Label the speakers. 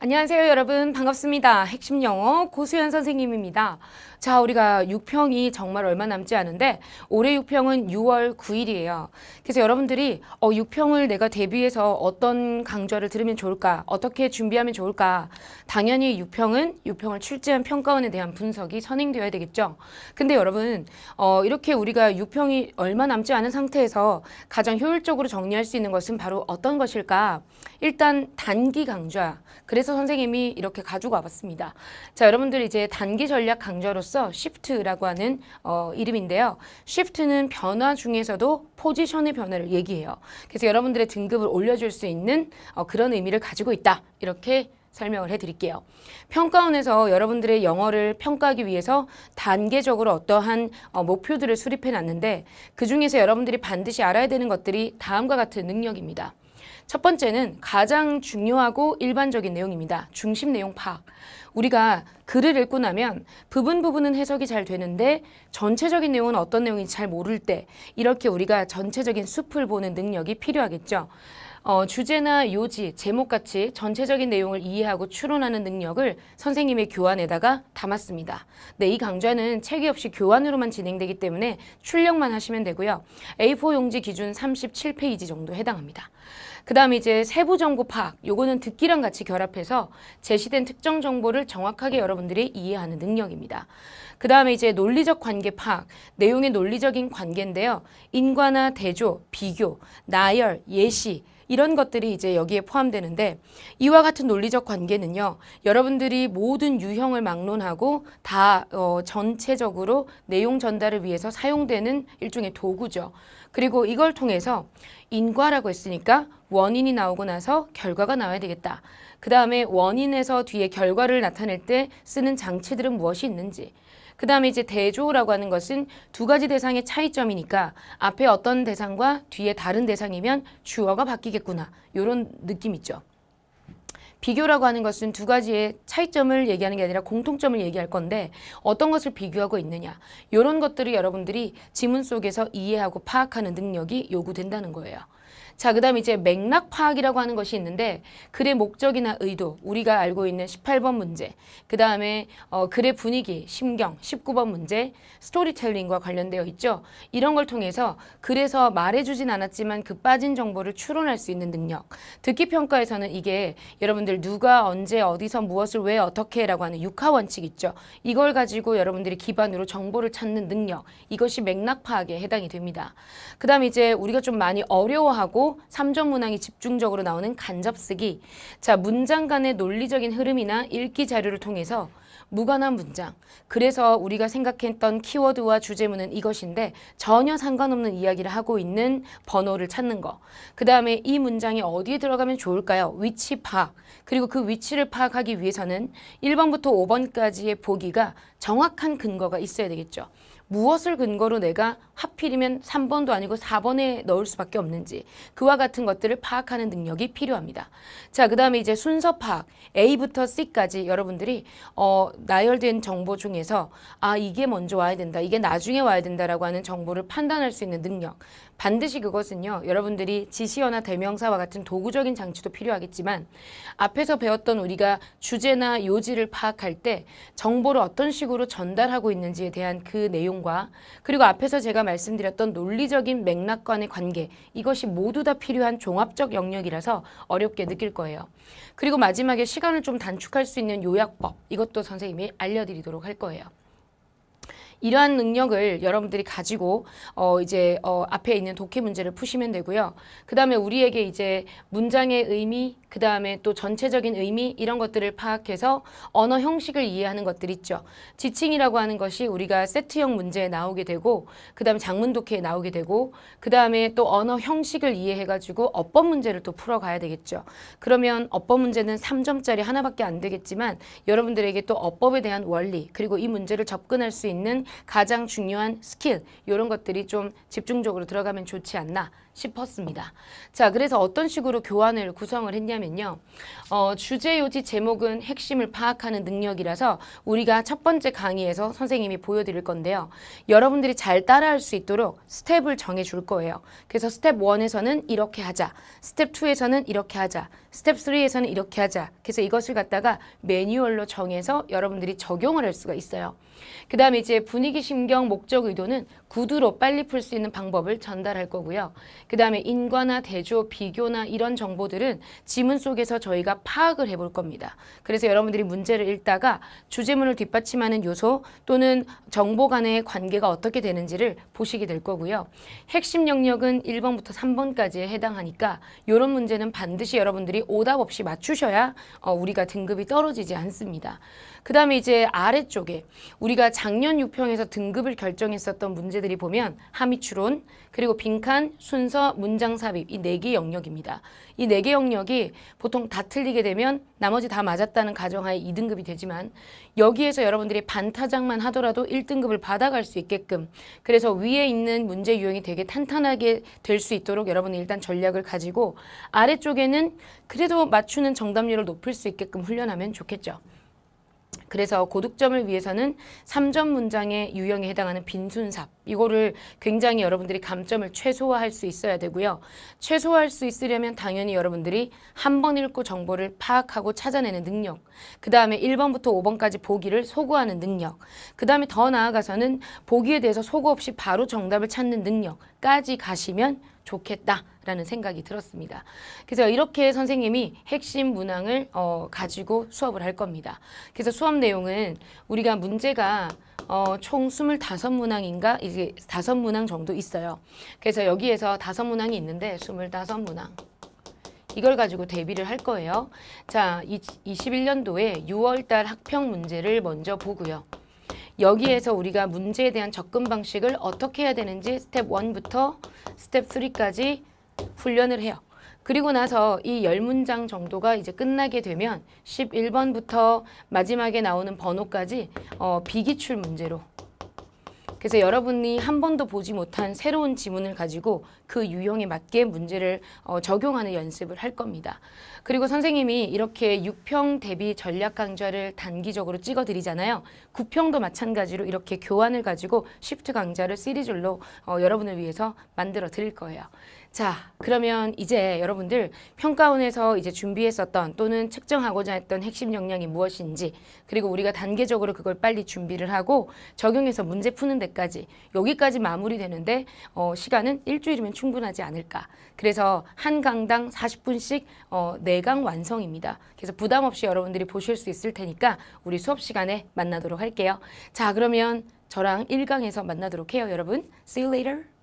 Speaker 1: 안녕하세요 여러분 반갑습니다. 핵심 영어 고수현 선생님입니다. 자 우리가 6평이 정말 얼마 남지 않은데 올해 6평은 6월 9일이에요. 그래서 여러분들이 어 6평을 내가 대비해서 어떤 강좌를 들으면 좋을까 어떻게 준비하면 좋을까 당연히 6평은 6평을 출제한 평가원에 대한 분석이 선행되어야 되겠죠. 근데 여러분 어 이렇게 우리가 6평이 얼마 남지 않은 상태에서 가장 효율적으로 정리할 수 있는 것은 바로 어떤 것일까 일단 단기 강좌 그래서 그래서 선생님이 이렇게 가지고 와봤습니다. 자, 여러분들 이제 단기 전략 강좌로서 시프트라고 하는 어, 이름인데요. 시프트는 변화 중에서도 포지션의 변화를 얘기해요. 그래서 여러분들의 등급을 올려줄 수 있는 어, 그런 의미를 가지고 있다. 이렇게 설명을 해드릴게요. 평가원에서 여러분들의 영어를 평가하기 위해서 단계적으로 어떠한 어, 목표들을 수립해놨는데 그 중에서 여러분들이 반드시 알아야 되는 것들이 다음과 같은 능력입니다. 첫 번째는 가장 중요하고 일반적인 내용입니다. 중심 내용 파악. 우리가 글을 읽고 나면 부분 부분은 해석이 잘 되는데 전체적인 내용은 어떤 내용인지 잘 모를 때 이렇게 우리가 전체적인 숲을 보는 능력이 필요하겠죠. 어, 주제나 요지, 제목같이 전체적인 내용을 이해하고 추론하는 능력을 선생님의 교환에다가 담았습니다. 네, 이 강좌는 책이 없이 교환으로만 진행되기 때문에 출력만 하시면 되고요. A4 용지 기준 37페이지 정도 해당합니다. 그 다음 이제 세부 정보 파악, 요거는 듣기랑 같이 결합해서 제시된 특정 정보를 정확하게 여러분들이 이해하는 능력입니다. 그 다음에 이제 논리적 관계 파악, 내용의 논리적인 관계인데요. 인과나 대조, 비교, 나열, 예시, 이런 것들이 이제 여기에 포함되는데 이와 같은 논리적 관계는요. 여러분들이 모든 유형을 막론하고 다 어, 전체적으로 내용 전달을 위해서 사용되는 일종의 도구죠. 그리고 이걸 통해서 인과라고 했으니까 원인이 나오고 나서 결과가 나와야 되겠다. 그 다음에 원인에서 뒤에 결과를 나타낼 때 쓰는 장치들은 무엇이 있는지 그 다음에 이제 대조라고 하는 것은 두 가지 대상의 차이점이니까 앞에 어떤 대상과 뒤에 다른 대상이면 주어가 바뀌겠구나. 이런 느낌 있죠. 비교라고 하는 것은 두 가지의 차이점을 얘기하는 게 아니라 공통점을 얘기할 건데 어떤 것을 비교하고 있느냐 이런 것들을 여러분들이 지문 속에서 이해하고 파악하는 능력이 요구된다는 거예요. 자, 그 다음에 이제 맥락 파악이라고 하는 것이 있는데 글의 목적이나 의도, 우리가 알고 있는 18번 문제, 그 다음에 어, 글의 분위기, 심경, 19번 문제, 스토리텔링과 관련되어 있죠. 이런 걸 통해서 글에서 말해주진 않았지만 그 빠진 정보를 추론할 수 있는 능력. 듣기 평가에서는 이게 여러분들 누가 언제 어디서 무엇을 왜 어떻게 라고 하는 육하 원칙 있죠. 이걸 가지고 여러분들이 기반으로 정보를 찾는 능력, 이것이 맥락 파악에 해당이 됩니다. 그 다음에 이제 우리가 좀 많이 어려워하고 그리 3점 문항이 집중적으로 나오는 간접쓰기. 자, 문장 간의 논리적인 흐름이나 읽기 자료를 통해서 무관한 문장. 그래서 우리가 생각했던 키워드와 주제문은 이것인데 전혀 상관없는 이야기를 하고 있는 번호를 찾는 거. 그 다음에 이 문장이 어디에 들어가면 좋을까요? 위치 파악. 그리고 그 위치를 파악하기 위해서는 1번부터 5번까지의 보기가 정확한 근거가 있어야 되겠죠. 무엇을 근거로 내가 하필이면 3번도 아니고 4번에 넣을 수밖에 없는지 그와 같은 것들을 파악하는 능력이 필요합니다. 자, 그 다음에 이제 순서 파악 A부터 C까지 여러분들이 어, 나열된 정보 중에서 아 이게 먼저 와야 된다, 이게 나중에 와야 된다라고 하는 정보를 판단할 수 있는 능력 반드시 그것은요 여러분들이 지시어나 대명사와 같은 도구적인 장치도 필요하겠지만 앞에서 배웠던 우리가 주제나 요지를 파악할 때 정보를 어떤 식으로 전달하고 있는지에 대한 그 내용과 그리고 앞에서 제가 말씀드렸던 논리적인 맥락과의 관계 이것이 모두 다 필요한 종합적 영역이라서 어렵게 느낄 거예요. 그리고 마지막에 시간을 좀 단축할 수 있는 요약법 이것도 선생님이 알려드리도록 할 거예요. 이러한 능력을 여러분들이 가지고 어 이제 어 앞에 있는 독해 문제를 푸시면 되고요. 그 다음에 우리에게 이제 문장의 의미, 그 다음에 또 전체적인 의미 이런 것들을 파악해서 언어 형식을 이해하는 것들 있죠. 지칭이라고 하는 것이 우리가 세트형 문제에 나오게 되고 그 다음에 장문독해에 나오게 되고 그 다음에 또 언어 형식을 이해해가지고 어법 문제를 또 풀어가야 되겠죠. 그러면 어법 문제는 3점짜리 하나밖에 안 되겠지만 여러분들에게 또 어법에 대한 원리 그리고 이 문제를 접근할 수 있는 가장 중요한 스킬 이런 것들이 좀 집중적으로 들어가면 좋지 않나 싶었습니다. 자, 그래서 어떤 식으로 교환을 구성을 했냐면요. 어, 주제 요지 제목은 핵심을 파악하는 능력이라서 우리가 첫 번째 강의에서 선생님이 보여드릴 건데요. 여러분들이 잘 따라할 수 있도록 스텝을 정해줄 거예요. 그래서 스텝 1에서는 이렇게 하자, 스텝 2에서는 이렇게 하자, 스텝 3에서는 이렇게 하자. 그래서 이것을 갖다가 매뉴얼로 정해서 여러분들이 적용을 할 수가 있어요. 그 다음에 이제 분위기, 심경, 목적, 의도는 구두로 빨리 풀 수 있는 방법을 전달할 거고요. 그 다음에 인과나 대조, 비교나 이런 정보들은 지문 속에서 저희가 파악을 해볼 겁니다. 그래서 여러분들이 문제를 읽다가 주제문을 뒷받침하는 요소 또는 정보 간의 관계가 어떻게 되는지를 보시게 될 거고요. 핵심 영역은 1번부터 3번까지에 해당하니까 이런 문제는 반드시 여러분들이 오답 없이 맞추셔야 어, 우리가 등급이 떨어지지 않습니다. 그 다음에 이제 아래쪽에 우리가 작년 6평에서 등급을 결정했었던 문제들이 보면 하미추론, 그리고 빈칸, 순서, 해서 문장 삽입 이 네 개 영역입니다. 이 네 개 영역이 보통 다 틀리게 되면 나머지 다 맞았다는 가정하에 2등급이 되지만 여기에서 여러분들이 반타작만 하더라도 1등급을 받아갈 수 있게끔 그래서 위에 있는 문제 유형이 되게 탄탄하게 될 수 있도록 여러분은 일단 전략을 가지고 아래쪽에는 그래도 맞추는 정답률을 높일 수 있게끔 훈련하면 좋겠죠. 그래서 고득점을 위해서는 3점 문장의 유형에 해당하는 빈순삽 이거를 굉장히 여러분들이 감점을 최소화할 수 있어야 되고요. 최소화할 수 있으려면 당연히 여러분들이 한 번 읽고 정보를 파악하고 찾아내는 능력 그 다음에 1번부터 5번까지 보기를 소구하는 능력 그 다음에 더 나아가서는 보기에 대해서 소구 없이 바로 정답을 찾는 능력까지 가시면 좋겠다라는 생각이 들었습니다. 그래서 이렇게 선생님이 핵심 문항을 어, 가지고 수업을 할 겁니다. 그래서 수업 내용은 우리가 문제가 어, 총 25문항인가 이제 5문항 정도 있어요. 그래서 여기에서 5문항이 있는데 25문항 이걸 가지고 대비를 할 거예요. 자, 21년도에 6월달 학평 문제를 먼저 보고요. 여기에서 우리가 문제에 대한 접근 방식을 어떻게 해야 되는지 스텝 1부터 스텝 3까지 훈련을 해요. 그리고 나서 이 열문장 정도가 이제 끝나게 되면 11번부터 마지막에 나오는 번호까지 어, 비기출 문제로 그래서 여러분이 한 번도 보지 못한 새로운 지문을 가지고 그 유형에 맞게 문제를 어, 적용하는 연습을 할 겁니다. 그리고 선생님이 이렇게 6평 대비 전략 강좌를 단기적으로 찍어드리잖아요. 9평도 마찬가지로 이렇게 교환을 가지고 쉬프트 강좌를 시리즈로 어, 여러분을 위해서 만들어 드릴 거예요. 자, 그러면 이제 여러분들 평가원에서 이제 준비했었던 또는 측정하고자 했던 핵심 역량이 무엇인지 그리고 우리가 단계적으로 그걸 빨리 준비를 하고 적용해서 문제 푸는 데까지 여기까지 마무리되는데 어, 시간은 일주일이면 충분하지 않을까. 그래서 한 강당 40분씩 어, 4강 완성입니다. 그래서 부담 없이 여러분들이 보실 수 있을 테니까 우리 수업 시간에 만나도록 할게요. 자, 그러면 저랑 1강에서 만나도록 해요, 여러분. See you later.